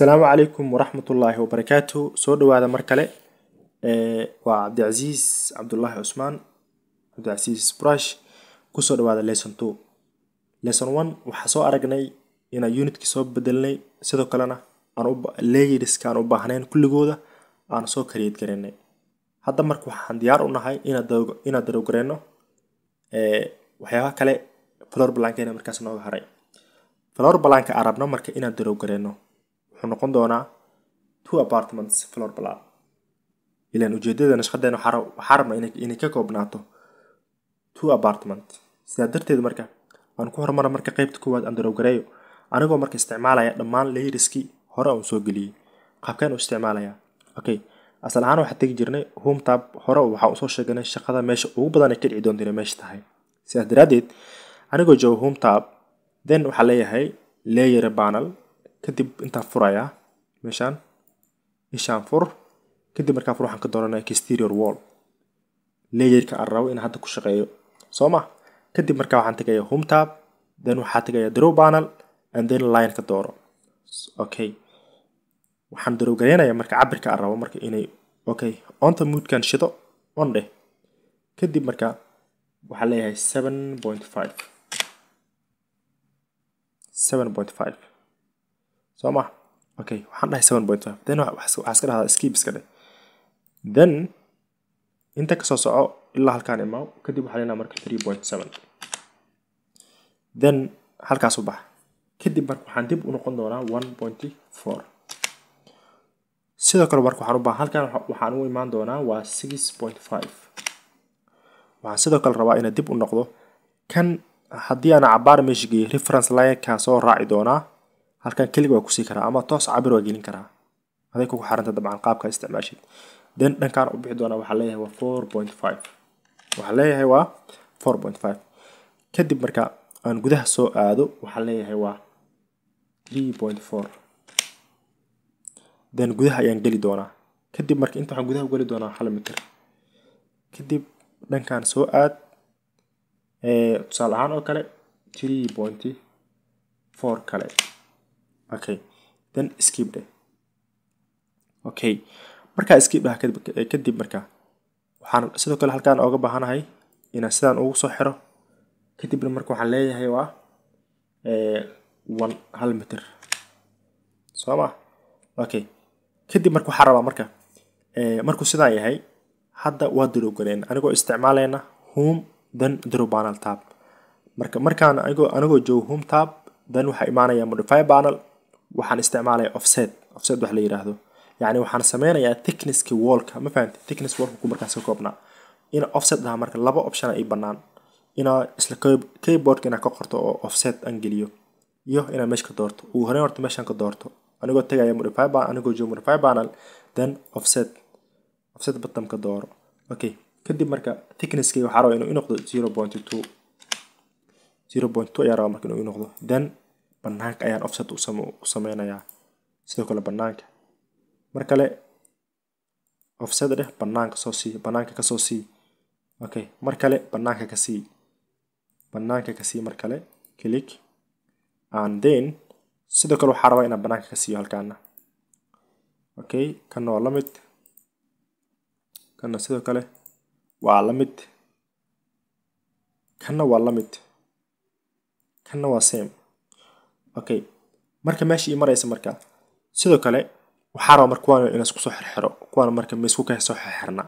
asalaamu calaykum waraxmatullaahi wabarakaatu soo dhawaada mar kale waa cabdicasiis cabdulaahi cusmaan cabdicasiis brush kusoo dhawaada lesson two lesson one waxaa soo aragnay inaan unitkii soo bedelnay sidoo kalena aanleyidskaan u baahnayn kulligooda aan soo kariyeed garaynay hadda marka waxaan diyaar u nahay inaan darowgareyno waxyaabaha kale flor balankeena markaas nooga haray flor balanka aan marka inaan darowgareyno wuxuu noqon doonaa two apartments floor plan ilaan ujeedadan shaqadeena waxaa rabna inay ka koobnaato two apartment sidaa darteed marka waan ku horumara marka qaybta koowaad androw gareeyo anigoo marka isticmaalaya dhammaan layriskii hore uun soo geliyey qaabkaan u isticmaalayaa okay asal ahaan waxaa tegi jirnay hoomtab hore waxaa usoo sheeganay shaqada meesha ugu badan ka dhici doonta meesha tahay sidaas daraaddeed anigoo joogo hoomtab then waxaa leeyahay layer banal kadib intaa furayaa ah, meeshaan ishaan fur kadib markaa fur waxaan ka dooranaya exterior wall layerka aan rabo inaan hadda ku shaqeeyo soo ma kadib markaa waxaan tegaya home then waxaa tegaya draw panel and then line ka dooro okay waxaan darow garaynaya marka cabirka aan rabo marka inay okay onta moodkan shido on dheh kadib marka waxaan leeyahay seven point five seven point five soo ma okay waxaan dhahay seven point five then waxaa iska dhahdaa skip iska dheh then inta kasoo soco ilaa halkaan imaaw kadib waxaa leenaha marka three point seven then halkaas u bax kadib marka waxaan dib u noqon doonaa one point four sidoo kale marka waxaan u baahan halkaan waxaan u imaan doonaa waa six point five waxaan sidoo kale rabaa inaa dib u noqdo kan haddii aan cabaar meesha geeyay reference line kaa soo raaci doonaa halkaa kelig waa kusii karaa ama toos cabir waa gelin karaa aday kugu xaranta dabcan qaabka isticmaashid then dhankaan u bixi doonaa waxaa leeyahay waa four point five waxaa leeyahay waa four point five kadib marka aan gudaha soo aado waxaa leeyahay waa three point four then gudaha ayaan geli doonaa kadib marka inta waxaan gudaha ugeli doonaa hal mitir kadib dhankaan soo aad tusaale ahaan oo kale three point four kale Okay, then skip deh. Okay, markaa skip dah kadib markaa. Waxaan sidoo kale halkaan ooga baahanahay inaan sidaan ugu soo xiro. Kadibna marka waxaan leeyahay waa eh, one hal mitir. Soo ma? Okay, kadib marka waxaan rabaa marka. Eh, markuu sidaan yahay hadda waa draw gareyn anigoo isticmaalayna hom then draw panel tab marka markaan anigoo joogo home tab then waxaa imaanaya modify panel waxaan isticmaalaya offset offset wax la yiraahdo yacni waxaan sameynayaa thicknesski wallka ma fahamti thickness wallku markaas ka koobnaa ina offset dhaha marka laba option ay bannaan inaa isla keyboardka inaa ka qorto oo offset aan geliyo iyo inaa meesha ka doorto ugu horreyn horta meeshaan ka doorto anigoo tegaya modify anigoo joogo modify panel then offset offset button ka dooro okay kadib marka thicknesskii waxaa raba inuu noqdo zero point two zero point two ayaa raba marka inuu noqdo then banaanka ayaan offset u sameynayaa sidoo kale banaanka mar kale offset dheh banaanka soo sii banaanka kasoo sii okay mar kale banaanka ka sii banaanka ka sii mar kale click and then sidoo kale waxaa rabaa inaan banaanka ka siiyo halkaana okay kana waa lamid kana sidoo kale waa lamid kana waa lamid kana waa same Okay. marka meesha ii maraysa marka sidoo kale waxaa raba marka kuwan inaan isku soo xirxiro kuwan marka maisku kahay soo xirxirna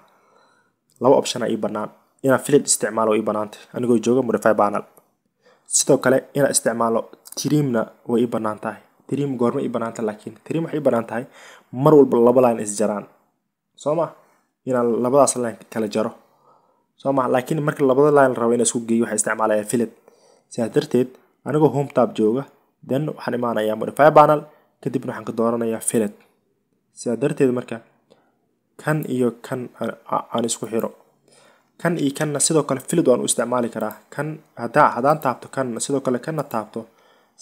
laba option ii bannaan inaan filid isticmaalo ii bannaanta anigoo jooga modify panel sidoo kale inaan isticmaalo trimna way ii bannaan tahay trim goorma ii bannaan tahay laakiin trim waxay ii bannaan tahay mar walba laba line isjaraan soo ma inaan labadaas line kala jaro soo ma laakiin marka labada line rabo inaan isku geeyo waxay isticmaalayaan filid sidaas darteed anigoo home tab jooga then waxaan imaanayaa modify panel kadibna waxaan ka dooranayaa fillet sidaa darteed marka kan iyo kan aan isku xiro kan iyo kanna sidoo kale fillet waan u isticmaali karaa kan hadaa taabto kanna sidoo kale kanna taabto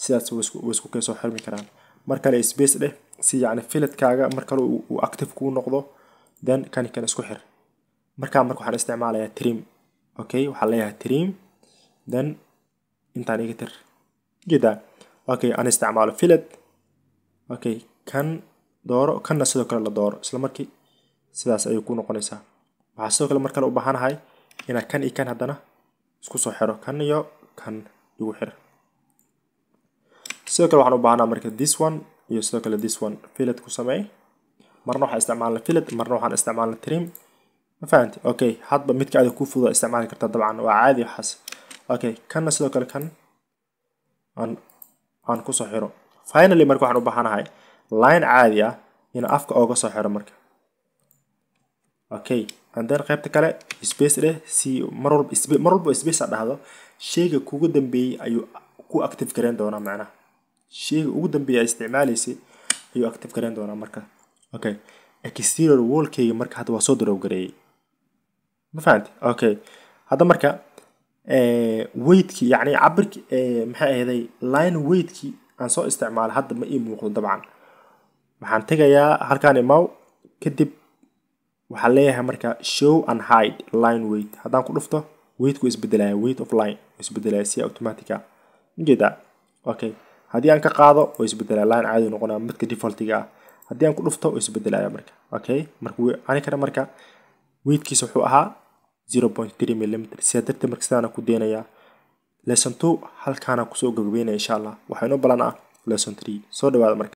sidaas way isku xirmi karaan mar kale space dheh si yacni filletkaaga mar kale uu active kuu noqdo then kan kan isku xir markaa marka waxaan isticmaalayaa trim okay waxaan leeyahay trim then intaan iga tir gedaa okay aan isticmaalo fillet okay kan dooro kanna sidoo kale la dooro isla markii sidaas ayuu ku noqonaysaa waxaa sidoo kale mar kale u baahanahay inaa kan iyo kan haddana isku soo xiro kan iyo kan igu xir sidoo kale waxaan u baahanaa marka this one iyo sidoo kale this one fillet ku sameey marna waxaan isticmaalna fillet marna waxaan isticmaalna trim ma fahanti okay hadba midka adig kuu fududa isticmaali kartaa dabcan waa caadi waxaas okay kanna sidoo kale kan aan kusoo xiro finally marka waxaan u baahanahay line caadi ah in afka ooga soo xiro marka okay and then qaybta kale space leh si mar walba mar walba space dhahdo sheega kugu dambeeyey ayuu ku active gareyn doonaa macnaha sheega ugu dambeeya isticmaalaysay ayuu active gareyn doonaa marka okay exterior wallkayga marka hadda waa soo darowgareeyey ma fahanti okay hadda marka Eh, weightki yani cabirk eh, maxay ahday line weightki aan soo isticmaalo hadda ma ii muuqdo dabcan waxaan tegayaa halkaan imaw kadib waxaan leeyahay marka show and hide line weight haddaan ku dhufto weightku isbedelaya weight of line isbedelaya si automatica ujeedaa okay haddii aan ka qaado oo isbedelaya line caadi noqonaya midka defaultiga ah haddii aan ku dhufto oo isbedelaya marka okay marka anigana marka weightkiisa wuxuu ahaa mm sidadarteed marka sidaan ku daynayaa lesson two halkaana kusoo gabagabeynaya insha allah waxaa inoo ah lesson three soo dhawaada marka